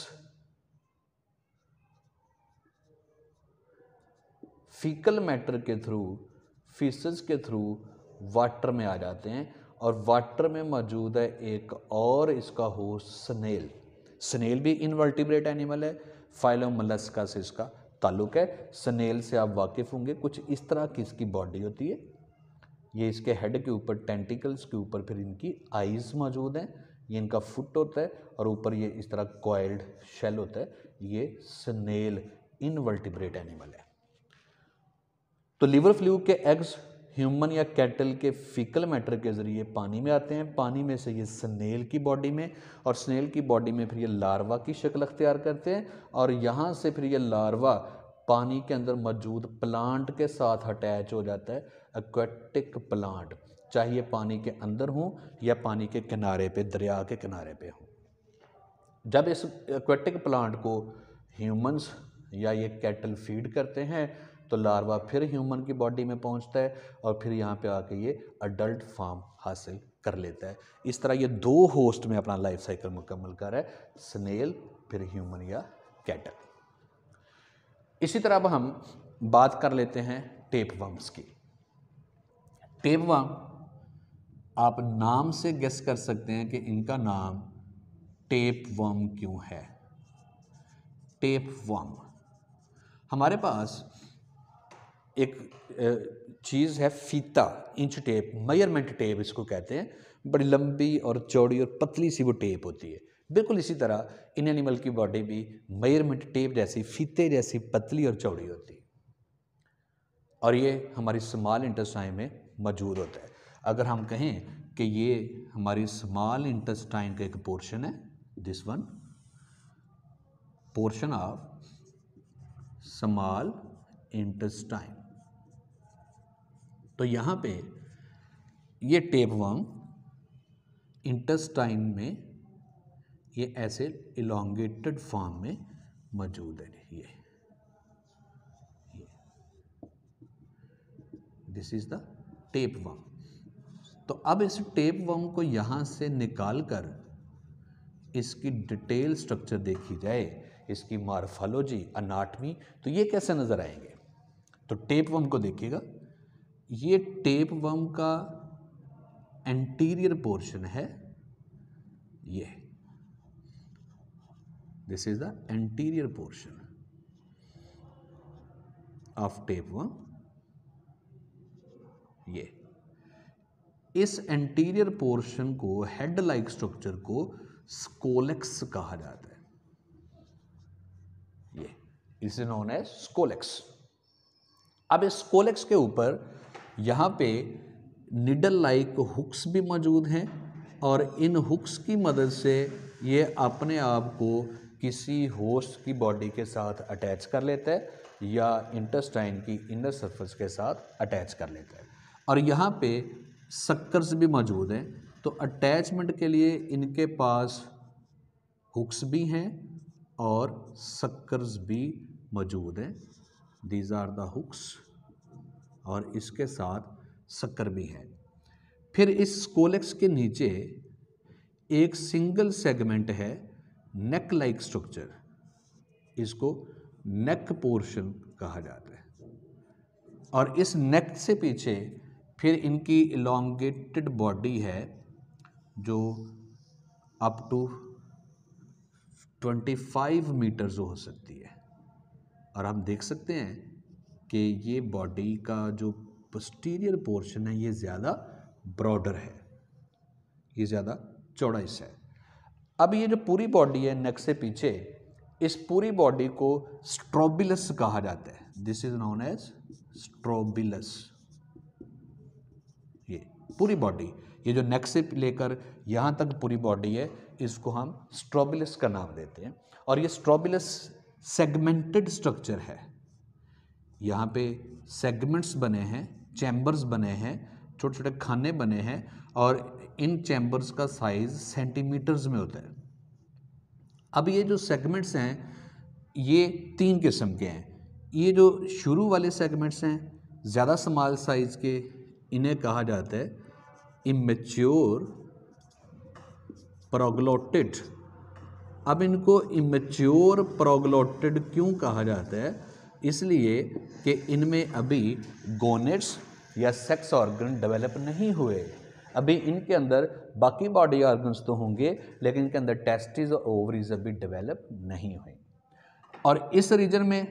फीकल मैटर के थ्रू फीसेस के थ्रू वाटर में आ जाते हैं और वाटर में मौजूद है एक और इसका हो स्नेल स्नेल भी इनवर्टिब्रेट एनिमल है मलस्का से इसका ताल्लुक है स्नेल से आप वाकिफ़ होंगे कुछ इस तरह की इसकी बॉडी होती है ये इसके हेड के ऊपर टेंटिकल्स के ऊपर फिर इनकी आइज मौजूद हैं ये इनका फुट होता है और ऊपर ये इस तरह कॉयल्ड शेल होता है ये स्नेल इनवर्टिब्रेट एनिमल है तो लिवर फ्लू के एग्स ह्यूमन या कैटल के फिकल मैटर के ज़रिए पानी में आते हैं पानी में से ये स्नेल की बॉडी में और स्नेल की बॉडी में फिर ये लार्वा की शक्ल अख्तियार करते हैं और यहाँ से फिर ये लार्वा पानी के अंदर मौजूद प्लांट के साथ अटैच हो जाता है एक्वेटिक प्लांट चाहे ये पानी के अंदर हों या पानी के किनारे पे दरिया के किनारे पे हों जब इस एक्वेटिक प्लांट को ह्यूमंस या ये कैटल फीड करते हैं तो लार्वा फिर ह्यूमन की बॉडी में पहुंचता है और फिर यहाँ पे आके ये अडल्ट फार्म हासिल कर लेता है इस तरह ये दो होस्ट में अपना लाइफ साइकिल मुकम्मल कर रहा है स्नेल फिर ह्यूमन या कैटल इसी तरह अब हम बात कर लेते हैं टेप वम्स की तेवा आप नाम से गेस कर सकते हैं कि इनका नाम टेप वम क्यों है टेप वम हमारे पास एक चीज़ है फीता इंच टेप मयरमेंट टेप इसको कहते हैं बड़ी लंबी और चौड़ी और पतली सी वो टेप होती है बिल्कुल इसी तरह इन एनिमल की बॉडी भी मयरमेंट टेप जैसी फीते जैसी पतली और चौड़ी होती है और ये हमारी स्मॉल इंटरसाइन में मौजूद होता है अगर हम कहें कि ये हमारी स्मॉल इंटेस्टाइन का एक पोर्शन है this one portion of small intestine तो यहाँ पे ये टेप वर्म इंटेस्टाइन में ये ऐसे इलांगेटेड फॉर्म में मौजूद है ये दिस इज द टेप वम तो अब इस टेप वम को यहाँ से निकाल कर इसकी डिटेल स्ट्रक्चर देखी जाए इसकी मार्फोलॉजी अनाटमी तो ये कैसे नज़र आएंगे तो टेप वम को देखिएगा ये टेप वम का एंटीरियर पोर्शन है ये this is the anterior portion of tapeworm ये इस एंटीरियर पोर्शन को हेड लाइक स्ट्रक्चर को स्कोलेक्स कहा जाता है ये इसे नोन है स्कोलेक्स अब इस स्कोलेक्स के ऊपर यहाँ पे निडल लाइक हुक्स भी मौजूद हैं और इन हुक्स की मदद से ये अपने आप को किसी होस्ट की बॉडी के साथ अटैच कर लेता है या इंटेस्टाइन की इनर सरफेस के साथ अटैच कर लेता है और यहाँ पे सक्कर्स भी मौजूद हैं तो अटैचमेंट के लिए इनके पास हुक्स भी हैं और सक्कर्स भी मौजूद हैं दीज आर द हुक्स और इसके साथ शक्कर भी हैं फिर इस कोलेक्स के नीचे एक सिंगल सेगमेंट है नेक लाइक स्ट्रक्चर इसको नेक पोर्शन कहा जाता है और इस नेक से पीछे फिर इनकी इलांगेटेड बॉडी है जो अप टू 25 मीटर जो हो सकती है और हम देख सकते हैं कि ये बॉडी का जो पोस्टीरियर पोर्शन है ये ज़्यादा ब्रॉडर है ये ज़्यादा चौड़ा हिस्सा है अब ये जो पूरी बॉडी है नेक से पीछे इस पूरी बॉडी को स्ट्रोबिलस कहा जाता है this is known as strobilus पूरी बॉडी ये जो नेक से लेकर यहाँ तक पूरी बॉडी है इसको हम स्ट्रॉबिलस का नाम देते हैं और ये स्ट्रॉबिलस सेगमेंटेड स्ट्रक्चर है यहाँ पे सेगमेंट्स बने हैं चैम्बर्स बने हैं छोटे छोटे खाने बने हैं और इन चैम्बर्स का साइज सेंटीमीटर्स में होता है अब ये जो सेगमेंट्स हैं ये तीन किस्म के हैं ये जो शुरू वाले सेगमेंट्स हैं ज़्यादा समाल साइज़ के इन्हें कहा जाता है इमेच्योर प्रोग्लोटिड अब इनको इमेच्योर प्रोग्लोटिड क्यों कहा जाता है इसलिए कि इनमें अभी गोनेट्स या सेक्स ऑर्गन डेवलप नहीं हुए अभी इनके अंदर बाकी बॉडी ऑर्गन्स तो होंगे लेकिन इनके अंदर टेस्टिस और ओवरीज अभी डेवलप नहीं हुए और इस रीजन में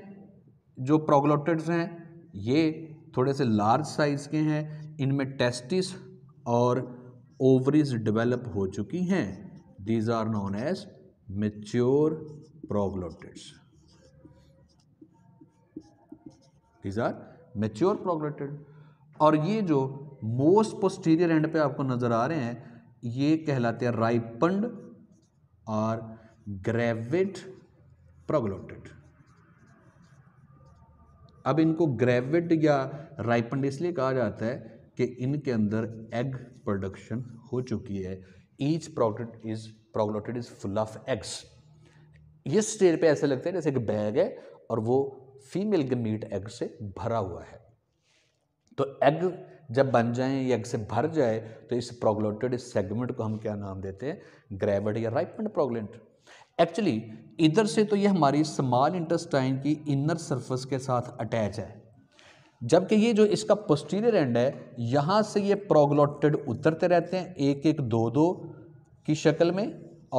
जो प्रोग्लोटिड्स हैं ये थोड़े से लार्ज साइज़ के हैं इनमें टेस्टिस और ओवरीज डेवलप हो चुकी हैं these are known as mature proglottids these are mature proglottid और ये जो मोस्ट पोस्टीरियर एंड पे आपको नज़र आ रहे हैं ये कहलाते हैं राइपंड और ग्रेविट प्रोग्लोटिड अब इनको ग्रेविड या राइपंड इसलिए कहा जाता है कि इनके अंदर एग प्रोडक्शन हो चुकी है each product is proglottid is full of eggs ये स्टेज पे ऐसे लगता है जैसे कि बैग है और वो फीमेल गमीट एग से भरा हुआ है तो एग जब बन जाए या एग से भर जाए तो इस प्रोगलोटेड इस सेगमेंट को हम क्या नाम देते हैं ग्रेविड या राइपमेंट प्रोगलेंट एक्चुअली इधर से तो ये हमारी स्मॉल इंटेस्टाइन की इनर सरफेस के साथ अटैच है जबकि ये जो इसका पोस्टीरियर एंड है यहाँ से ये प्रोग्लोटेड उतरते रहते हैं एक एक दो दो की शक्ल में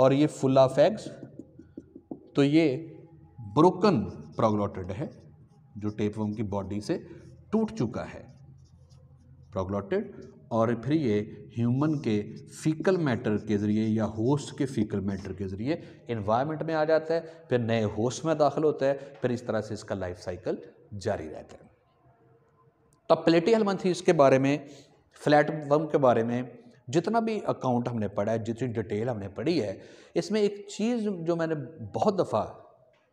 और ये फुल ऑफ एग्स तो ये ब्रोकन प्रोग्लोटेड है जो टेपवम की बॉडी से टूट चुका है प्रोग्लोटेड और फिर ये ह्यूमन के फीकल मैटर के ज़रिए या होस्ट के फीकल मैटर के ज़रिए इन्वायरमेंट में आ जाता है फिर नए होस्ट में दाखिल होता है फिर इस तरह से इसका लाइफ साइकिल जारी रहता है तब प्लेटी हलमंथीस के बारे में फ्लैट वर्म के बारे में जितना भी अकाउंट हमने पढ़ा है जितनी डिटेल हमने पढ़ी है इसमें एक चीज़ जो मैंने बहुत दफ़ा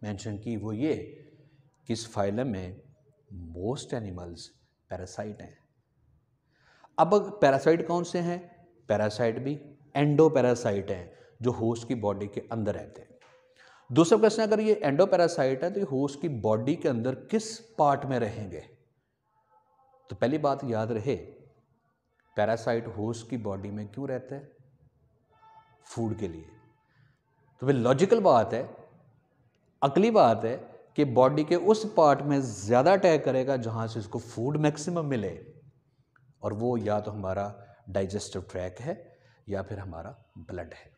मेंशन की वो ये कि इस फाइलम में मोस्ट एनिमल्स पैरासाइट हैं अब पैरासाइट कौन से हैं पैरासाइट भी एंडो पैरासाइट हैं जो होस्ट की बॉडी के अंदर रहते हैं दूसरा प्रश्न अगर ये एंडो पैरासाइट है तो ये होस्ट की बॉडी के अंदर किस पार्ट में रहेंगे तो पहली बात याद रहे पैरासाइट होस्ट की बॉडी में क्यों रहता है फूड के लिए तो फिर लॉजिकल बात है अगली बात है कि बॉडी के उस पार्ट में ज़्यादा अटैक करेगा जहाँ से इसको फूड मैक्सिमम मिले और वो या तो हमारा डाइजेस्टिव ट्रैक है या फिर हमारा ब्लड है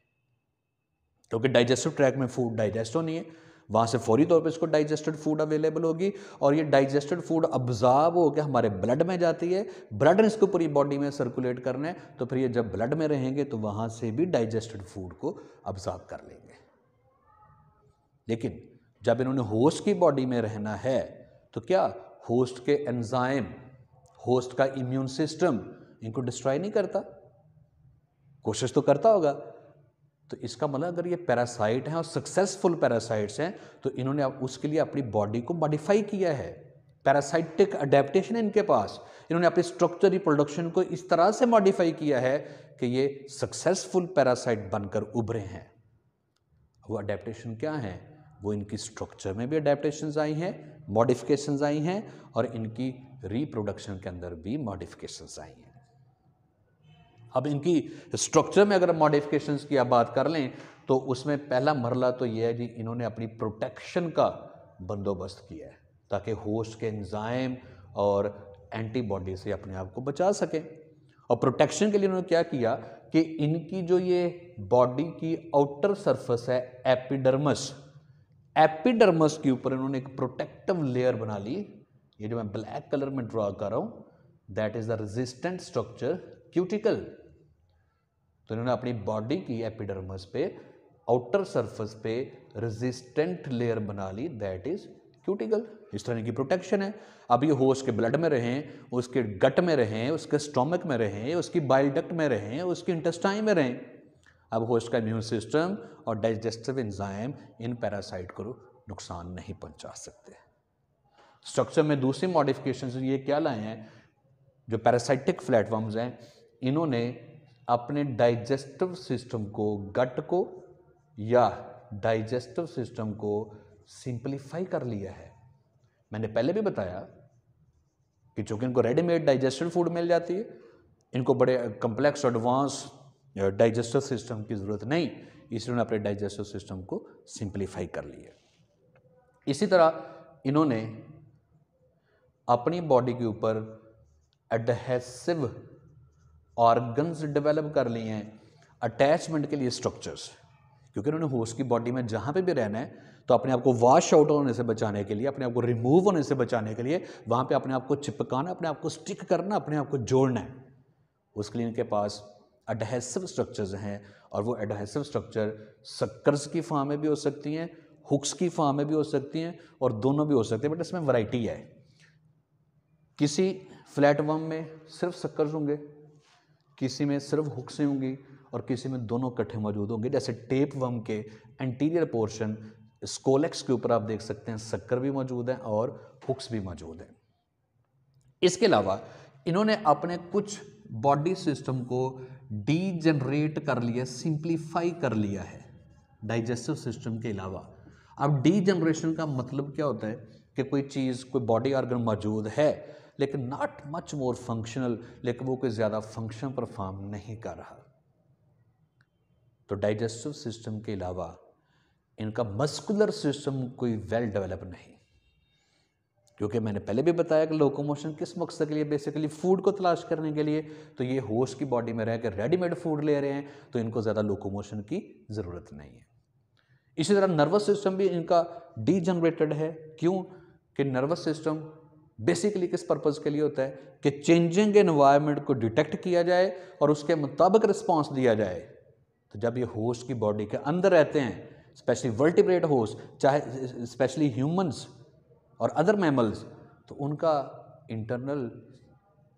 क्योंकि तो डाइजेस्टिव ट्रैक में फूड डाइजेस्ट तो होनी है वहाँ से फौरी तौर पर इसको डाइजेस्टेड फूड अवेलेबल होगी और ये डाइजेस्टेड फूड अब्जॉर्व होकर हमारे ब्लड में जाती है ब्लड इसको पूरी बॉडी में सर्कुलेट करना है तो फिर ये जब ब्लड में रहेंगे तो वहाँ से भी डाइजेस्टेड फूड को अब्जॉर्व कर लेंगे लेकिन जब इन्होंने होस्ट की बॉडी में रहना है तो क्या होस्ट के एंजाइम होस्ट का इम्यून सिस्टम इनको डिस्ट्रॉय नहीं करता कोशिश तो करता होगा तो इसका मतलब अगर ये पैरासाइट हैं और सक्सेसफुल पैरासाइट्स हैं तो इन्होंने उसके लिए अपनी बॉडी को मॉडिफाई किया है पैरासाइटिक अडेप्टेशन है इनके पास इन्होंने अपने स्ट्रक्चर रिप्रोडक्शन को इस तरह से मॉडिफाई किया है कि ये सक्सेसफुल पैरासाइट बनकर उभरे हैं वो अडेप्टेशन क्या हैं वो इनकी स्ट्रक्चर में भी अडेप्टेशन आई हैं मॉडिफिकेशन आई हैं और इनकी रिप्रोडक्शन के अंदर भी मॉडिफिकेशन आई हैं अब इनकी स्ट्रक्चर में अगर मॉडिफिकेशन की आप बात कर लें तो उसमें पहला मरला तो यह है जी इन्होंने अपनी प्रोटेक्शन का बंदोबस्त किया है ताकि होस्ट के एंजाइम और एंटीबॉडी से अपने आप को बचा सकें और प्रोटेक्शन के लिए उन्होंने क्या किया कि इनकी जो ये बॉडी की आउटर सरफेस है एपिडर्मस एपिडर्मस के ऊपर इन्होंने एक प्रोटेक्टिव लेयर बना ली ये जो मैं ब्लैक कलर में ड्रॉ कर रहा हूँ that is the resistant structure cuticle तो इन्होंने अपनी बॉडी की एपिडर्मस पे आउटर सरफेस पे रेजिस्टेंट लेयर बना ली दैट इज क्यूटिकल इस तरह की प्रोटेक्शन है अब ये हो के ब्लड में रहें उसके गट में रहें उसके स्टोमक में रहें उसकी बाइल डक्ट में रहें उसकी इंटेस्टाइन में रहें अब हो का इम्यून सिस्टम और डाइजेस्टिव एंजाइम इन पैरासाइट को नुकसान नहीं पहुंचा सकते स्ट्रक्चर में दूसरी मॉडिफिकेशन ये क्या लाए हैं जो पैरासाइटिक प्लेटफॉर्म्स हैं इन्होंने अपने डाइजेस्टिव सिस्टम को गट को या डाइजेस्टिव सिस्टम को सिंप्लीफाई कर लिया है मैंने पहले भी बताया कि चूंकि इनको रेडीमेड डाइजेस्टिव फूड मिल जाती है इनको बड़े कम्प्लेक्स एडवांस डाइजेस्टिव सिस्टम की ज़रूरत नहीं इसलिए उन्होंने अपने डाइजेस्टिव सिस्टम को सिंप्लीफाई कर लिया इसी तरह इन्होंने अपनी बॉडी के ऊपर एडहेसिव ऑर्गन्स डेवलप कर लिए हैं अटैचमेंट के लिए स्ट्रक्चर्स क्योंकि उन्होंने होस्ट की बॉडी में जहाँ पे भी रहना है तो अपने आप को वॉश आउट होने से बचाने के लिए अपने आप को रिमूव होने से बचाने के लिए वहाँ पे अपने आप को चिपकाना अपने आप को स्टिक करना अपने आप को जोड़ना है उसके लिए इनके पास अडहेसिव स्ट्रक्चर्स हैं और वो एडहेसिव स्ट्रक्चर सक्कर्स की फॉर्म में भी हो सकती हैं हुक्स की फॉर्म में भी हो सकती हैं और दोनों भी हो सकते हैं बट इसमें वैरायटी है किसी फ्लैट वर्म में सिर्फ सक्कर्स होंगे किसी में सिर्फ हुक्सें होंगी और किसी में दोनों कट्ठे मौजूद होंगे जैसे टेप वम के एंटीरियर पोर्शन स्कोलेक्स के ऊपर आप देख सकते हैं शक्कर भी मौजूद है और हुक्स भी मौजूद है इसके अलावा इन्होंने अपने कुछ बॉडी सिस्टम को डीजनरेट कर लिया सिंप्लीफाई कर लिया है डाइजेस्टिव सिस्टम के अलावा अब डीजनरेशन का मतलब क्या होता है कि कोई चीज़ कोई बॉडी ऑर्गन मौजूद है लेकिन नॉट मच मोर फंक्शनल लेकिन वो कोई ज़्यादा फंक्शन परफॉर्म नहीं कर रहा तो डाइजेस्टिव सिस्टम के अलावा इनका मस्कुलर सिस्टम कोई वेल डेवलप नहीं क्योंकि मैंने पहले भी बताया कि लोकोमोशन किस मकसद के लिए बेसिकली फूड को तलाश करने के लिए तो ये होश की बॉडी में रहकर रेडीमेड फूड ले रहे हैं तो इनको ज़्यादा लोकोमोशन की ज़रूरत नहीं है इसी तरह नर्वस सिस्टम भी इनका डीजनरेटेड है क्यों कि नर्वस सिस्टम बेसिकली किस पर्पज़ के लिए होता है कि चेंजिंग एनवायरमेंट को डिटेक्ट किया जाए और उसके मुताबिक रिस्पांस दिया जाए तो जब ये होस्ट की बॉडी के अंदर रहते हैं स्पेशली वर्टिब्रेट होस्ट चाहे स्पेशली ह्यूमंस और अदर मैमल्स तो उनका इंटरनल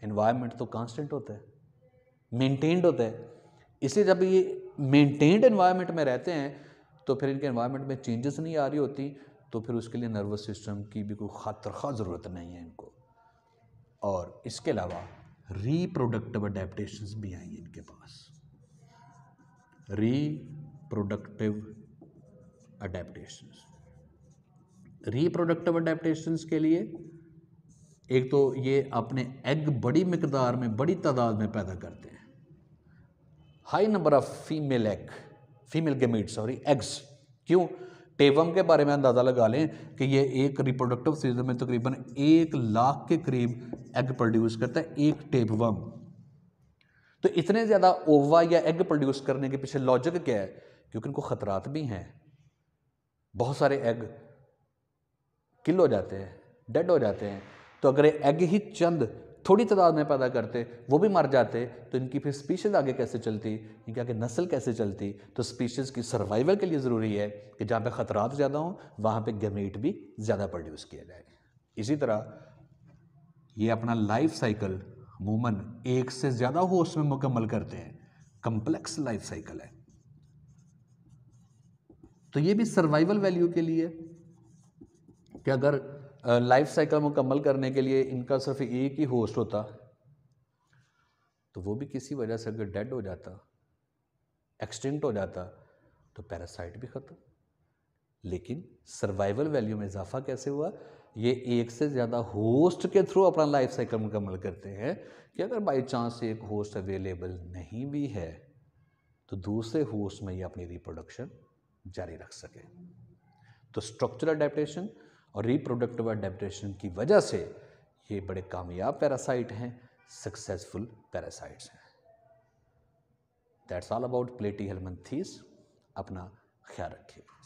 इन्वायरमेंट तो कांस्टेंट होता है मेंटेन्ड होता है इसलिए जब ये मेंटेन्ड इन्वायरमेंट में रहते हैं तो फिर इनके इन्वायरमेंट में चेंजेस नहीं आ रही होती तो फिर उसके लिए नर्वस सिस्टम की भी कोई खातर खास ज़रूरत नहीं है इनको और इसके अलावा रीप्रोडक्टिव अडेप्टेशन भी आई इनके पास रीप्रोडक्टिव अडेप्टेशन रीप्रोडक्टिव अडेप्टेशन के लिए एक तो ये अपने एग बड़ी मकदार में बड़ी तादाद में पैदा करते हैं high number of female egg female gamete sorry eggs क्यों टेवम के बारे में अंदाज़ा लगा लें कि ये एक रिप्रोडक्टिव सीजन में तकरीबन एक लाख के करीब एग प्रोड्यूस करता है एक टेबम तो इतने ज़्यादा ओवा या एग प्रोड्यूस करने के पीछे लॉजिक क्या है क्योंकि इनको ख़तरात भी हैं बहुत सारे एग किल हो जाते हैं डेड हो जाते हैं तो अगर एग ही चंद थोड़ी तादाद में पैदा करते वो भी मर जाते तो इनकी फिर स्पीशीज़ आगे कैसे चलती इनकी आगे नस्ल कैसे चलती तो स्पीशीज़ की सर्वाइवल के लिए ज़रूरी है कि जहाँ पे ख़तरात ज़्यादा हों वहाँ पे गमेट भी ज़्यादा प्रोड्यूस किया जाए इसी तरह ये अपना लाइफ साइकिल अमूमन एक से ज़्यादा हो उसमें मुकम्मल करते हैं कम्प्लेक्स लाइफ साइकिल है तो ये भी सर्वाइवल वैल्यू के लिए कि अगर लाइफ साइकिल मुकम्मल करने के लिए इनका सिर्फ एक ही होस्ट होता तो वो भी किसी वजह से अगर डेड हो जाता एक्सटिंक्ट हो जाता तो पैरासाइट भी ख़त्म लेकिन सर्वाइवल वैल्यू में इजाफा कैसे हुआ ये एक से ज़्यादा होस्ट के थ्रू अपना लाइफ साइकिल मुकम्मल करते हैं कि अगर बाई चांस एक होस्ट अवेलेबल नहीं भी है तो दूसरे होस्ट में ये अपनी रिप्रोडक्शन जारी रख सके तो स्ट्रक्चरल अडेप्टेशन और रिप्रोडक्टिव एडेप्टेशन की वजह से ये बड़े कामयाब पैरासाइट हैं सक्सेसफुल पैरासाइट्स हैं that's all about हेलमन these अपना ख्याल रखिए